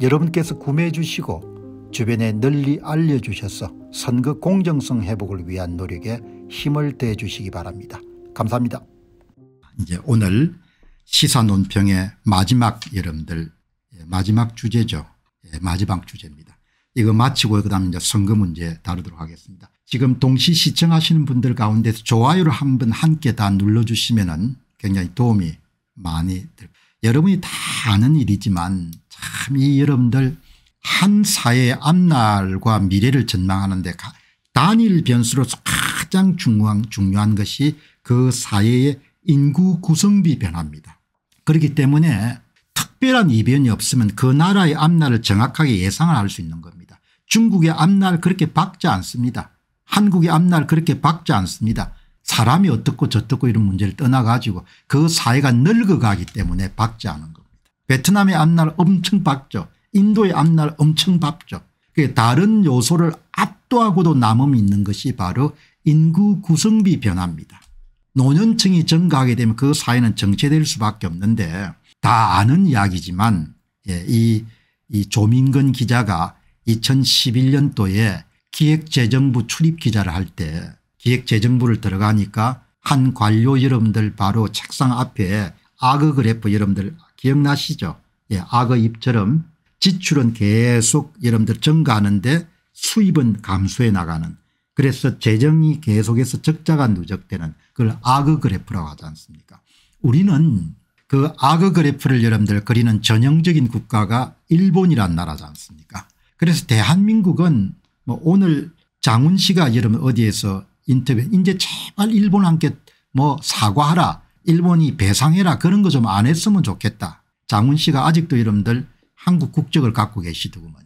여러분께서 구매해 주시고 주변에 널리 알려주셔서 선거 공정성 회복을 위한 노력에 힘을 대 주시기 바랍니다. 감사합니다. 이제 오늘 시사논평의 마지막 여러분들 예, 마지막 주제죠. 예, 마지막 주제입니다. 이거 마치고 그다음 이제 선거 문제 다루도록 하겠습니다. 지금 동시 시청하시는 분들 가운데서 좋아요를 한 번 함께 다 눌러주시면 은 굉장히 도움이 많이 될 여러분이 다 아는 일이지만 참이 여러분들 한 사회의 앞날과 미래를 전망하는데 단일 변수로서 가장 중요한, 중요한 것이 그 사회의 인구 구성비 변화입니다. 그렇기 때문에 특별한 이변이 없으면 그 나라의 앞날을 정확하게 예상을 할 수 있는 겁니다. 중국의 앞날 그렇게 밝지 않습니다. 한국의 앞날 그렇게 밝지 않습니다. 사람이 어떻고 저떻고 이런 문제를 떠나가지고 그 사회가 늙어가기 때문에 밝지 않은 겁니다. 베트남의 앞날 엄청 밝죠 인도의 앞날 엄청 밝죠 그게 다른 요소를 압도하고도 남음이 있는 것이 바로 인구 구성비 변화입니다. 노년층이 증가하게 되면 그 사회는 정체될 수밖에 없는데 다 아는 이야기지만 예, 이, 이 조민근 기자가 2011년도에 기획재정부 출입 기자를 할 때 기획재정부를 들어가니까 한 관료 여러분들 바로 책상 앞에 아그 그래프 여러분들 기억나시죠? 예, 악의 입처럼 지출은 계속 여러분들 증가하는데 수입은 감소해 나가는 그래서 재정이 계속해서 적자가 누적되는 그걸 악의 그래프라고 하지 않습니까 우리는 그 악의 그래프를 여러분들 그리는 전형적인 국가가 일본이란 나라지 않습니까 그래서 대한민국은 뭐 오늘 장훈 씨가 여러분 어디에서 인터뷰 이제 제발 일본한테 뭐 사과하라 일본이 배상해라 그런 거 좀 안 했으면 좋겠다. 장훈 씨가 아직도 여러분들 한국 국적을 갖고 계시더구먼요.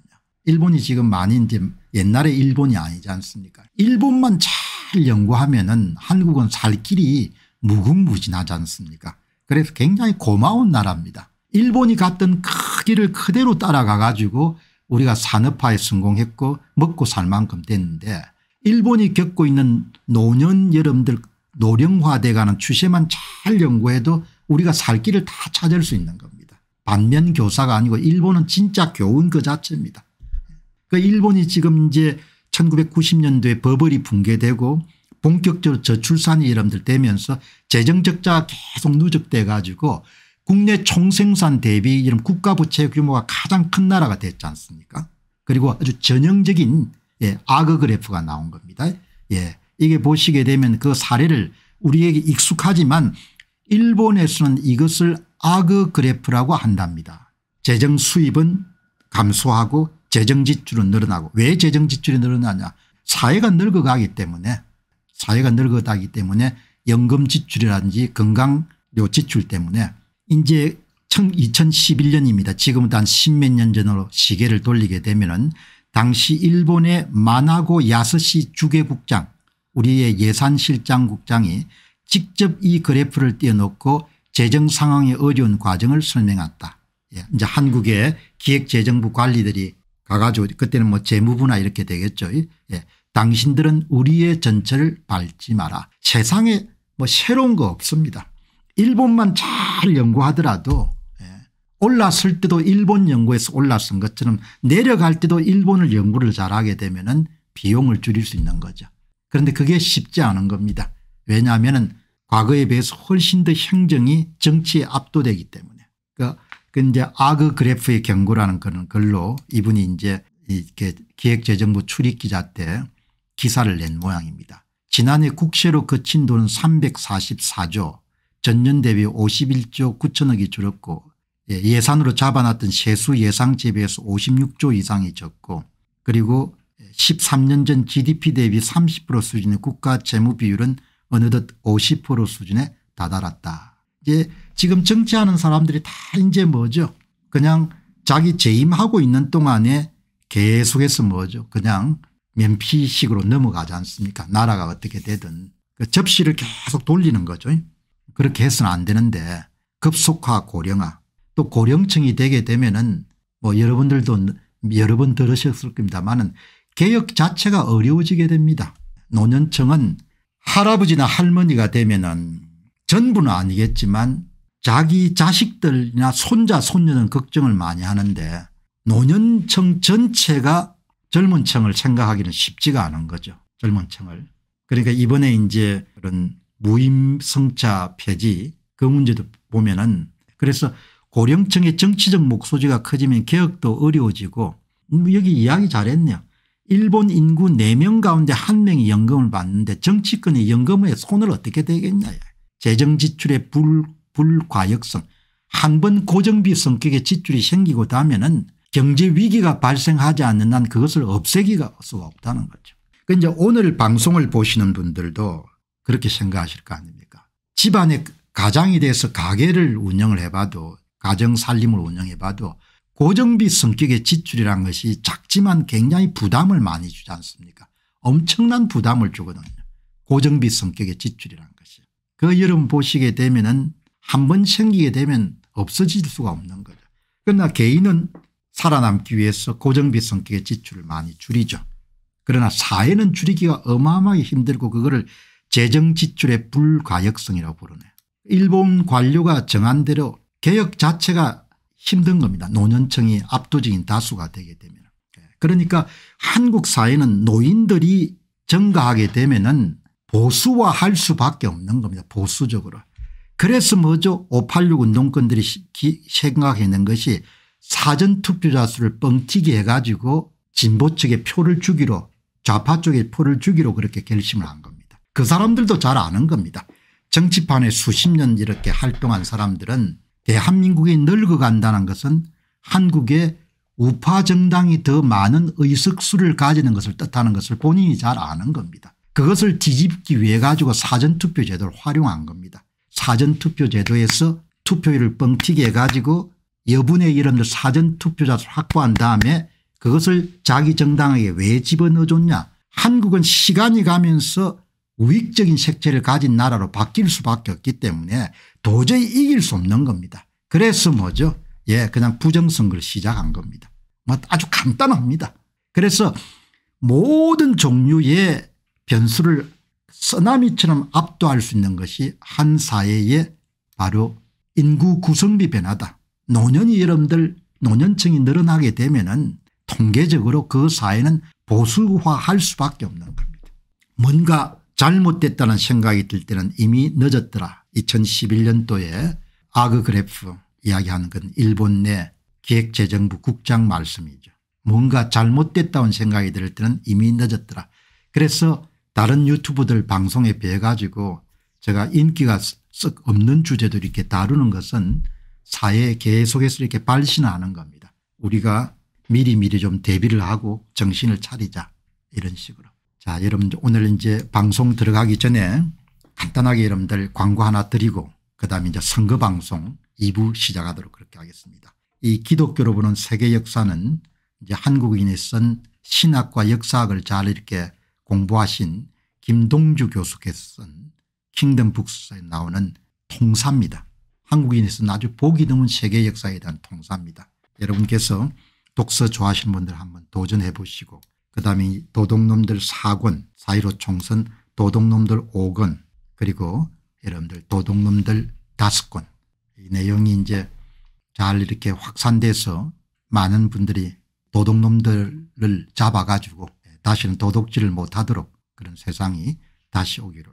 일본이 지금 많이 이제 옛날에 일본이 아니지 않습니까 일본만 잘 연구하면 은 한국은 살 길이 무궁무진하지 않습니까 그래서 굉장히 고마운 나라입니다. 일본이 갔던 크기를 그 그대로 따라가 가지고 우리가 산업화에 성공했고 먹고 살 만큼 됐는데 일본이 겪고 있는 노년 여러분들 노령화돼가는 추세만 잘 연구해도 우리가 살 길을 다 찾을 수 있는 겁니다. 반면 교사가 아니고 일본은 진짜 교훈 그 자체입니다. 그 일본이 지금 이제 1990년도에 버블이 붕괴되고 본격적으로 저출산이 이름들 되면서 재정적자가 계속 누적돼 가지고 국내 총생산 대비 이런 국가부채 규모가 가장 큰 나라가 됐지 않습니까 그리고 아주 전형적인 예, 악어 그래프가 나온 겁니다. 예. 이게 보시게 되면 그 사례를 우리에게 익숙하지만 일본에서는 이것을 아그 그래프라고 한답니다. 재정 수입은 감소하고 재정 지출은 늘어나고 왜 재정 지출이 늘어나냐 사회가 늙어가기 때문에 사회가 늙어가기 때문에 연금 지출이라든지 건강 요 지출 때문에 이제 2011년입니다. 지금부터 한 십몇 년 전으로 시계를 돌리게 되면 은 당시 일본의 마나고 야스시 주계국장 우리의 예산실장 국장이 직접 이 그래프를 띄워놓고 재정 상황의 어려운 과정을 설명했다. 예, 이제 한국의 기획재정부 관리들이 가가지고 그때는 뭐 재무부나 이렇게 되겠죠. 예. 당신들은 우리의 전체를 밟지 마라. 세상에 뭐 새로운 거 없습니다. 일본만 잘 연구하더라도 예, 올랐을 때도 일본 연구에서 올랐은 것처럼 내려갈 때도 일본을 연구를 잘하게 되면 비용을 줄일 수 있는 거죠. 그런데 그게 쉽지 않은 겁니다. 왜냐하면 과거에 비해서 훨씬 더 행정이 정치에 압도되기 때문에. 그러니까 그 이제 아그 그래프의 경고라는 그런 글로 이분이 이제 이렇게 기획재정부 출입기자 때 기사를 낸 모양입니다. 지난해 국세로 거친 돈은 344조 전년 대비 51조 9천억이 줄었고 예, 예산으로 잡아놨던 세수 예상치에 비해서 56조 이상이 적고 그리고 13년 전 gdp 대비 30% 수준의 국가 재무 비율은 어느덧 50% 수준에 다다랐다. 이제 지금 정치하는 사람들이 다 이제 뭐죠 그냥 자기 재임하고 있는 동안에 계속해서 뭐죠 그냥 면피식으로 넘어가지 않습니까 나라가 어떻게 되든 그 접시를 계속 돌리는 거죠. 그렇게 해서는 안 되는데 급속화 고령화 또 고령층이 되게 되면 은뭐 여러분들도 여러 번 들으셨을 겁니다만은 개혁 자체가 어려워지게 됩니다. 노년층은 할아버지나 할머니가 되면은 전부는 아니겠지만 자기 자식들이나 손자 손녀는 걱정을 많이 하는데 노년층 전체가 젊은 층을 생각하기는 쉽지가 않은 거죠. 젊은 층을. 그러니까 이번에 이제 그런 무임승차 폐지 그 문제도 보면은 그래서 고령층의 정치적 목소지가 커지면 개혁도 어려워지고 음, 여기 이야기 잘했네요. 일본 인구 4명 가운데 1명이 연금을 받는데 정치권이 연금에 손을 어떻게 대겠냐. 재정지출의 불, 불과역성 한 번 고정비 성격의 지출이 생기고 나면은 경제 위기가 발생하지 않는 한 그것을 없애기가 수가 없다는 거죠. 그 이제 오늘 방송을 보시는 분들도 그렇게 생각하실 거 아닙니까 집안의 가장이 돼서 가게를 운영을 해봐도 가정 살림을 운영해봐도 고정비 성격의 지출이란 것이 작지만 굉장히 부담을 많이 주지 않습니까 엄청난 부담을 주거든요. 고정비 성격의 지출이란 것이. 그 여러분 보시게 되면 은한번 생기게 되면 없어질 수가 없는 거죠. 그러나 개인은 살아남기 위해서 고정비 성격의 지출을 많이 줄이죠. 그러나 사회는 줄이기가 어마어마하게 힘들고 그거를 재정지출의 불가역성이라고 부르네요. 일본 관료가 정한 대로 개혁 자체가 힘든 겁니다. 노년층이 압도적인 다수가 되게 되면. 예, 그러니까 한국 사회는 노인들이 증가하게 되면은 보수화할 수밖에 없는 겁니다. 보수적으로. 그래서 뭐죠 586 운동권들이 생각해낸 것이 사전투표자 수를 뻥튀기 해가지고 진보 측에 표를 주기로 좌파 쪽에 표를 주기로 그렇게 결심을 한 겁니다. 그 사람들도 잘 아는 겁니다. 정치판에 수십 년 이렇게 활동한 사람들은 대한민국이 늙어간다는 것은 한국의 우파 정당이 더 많은 의석수를 가지는 것을 뜻하는 것을 본인이 잘 아는 겁니다. 그것을 뒤집기 위해 가지고 사전투표 제도를 활용한 겁니다. 사전투표 제도에서 투표율을 뻥튀기 해가지고 여분의 이름들 사전투표자를 확보한 다음에 그것을 자기 정당에게 왜 집어넣어줬냐. 한국은 시간이 가면서 우익적인 색채를 가진 나라로 바뀔 수밖에 없기 때문에 도저히 이길 수 없는 겁니다. 그래서 뭐죠 예 그냥 부정선거를 시작한 겁니다. 뭐 아주 간단합니다. 그래서 모든 종류의 변수를 쓰나미처럼 압도할 수 있는 것이 한 사회의 바로 인구 구성비 변화다. 노년이 여러분들 노년층이 늘어나게 되면 은 통계적으로 그 사회는 보수화할 수밖에 없는 겁니다. 뭔가 잘못됐다는 생각이 들 때는 이미 늦었더라. 2011년도에 아그그래프 이야기하는 건 일본 내 기획재정부 국장 말씀이죠. 뭔가 잘못됐다는 생각이 들 때는 이미 늦었더라. 그래서 다른 유튜브들 방송에 비해 가지고 제가 인기가 썩 없는 주제도 이렇게 다루는 것은 사회에 계속해서 이렇게 발신하는 겁니다. 우리가 미리미리 좀 대비를 하고 정신을 차리자 이런 식으로. 자 여러분 오늘 이제 방송 들어가기 전에 간단하게 여러분들 광고 하나 드리고 그다음에 이제 선거 방송 2부 시작하도록 그렇게 하겠습니다. 이 기독교로 보는 세계 역사는 이제 한국인이 쓴 신학과 역사학을 잘 이렇게 공부하신 김동주 교수께서 쓴 킹덤 북스에 나오는 통사입니다. 한국인에서 아주 보기 드문 세계 역사에 대한 통사입니다. 여러분께서 독서 좋아하시는 분들 한번 도전해 보시고 그다음에 도둑놈들 4권 4.15 총선 도둑놈들 5권 그리고 여러분들 도둑놈들 5권 이 내용이 이제 잘 이렇게 확산돼서 많은 분들이 도둑놈들을 잡아가지고 예, 다시는 도둑질을 못하도록 그런 세상이 다시 오기를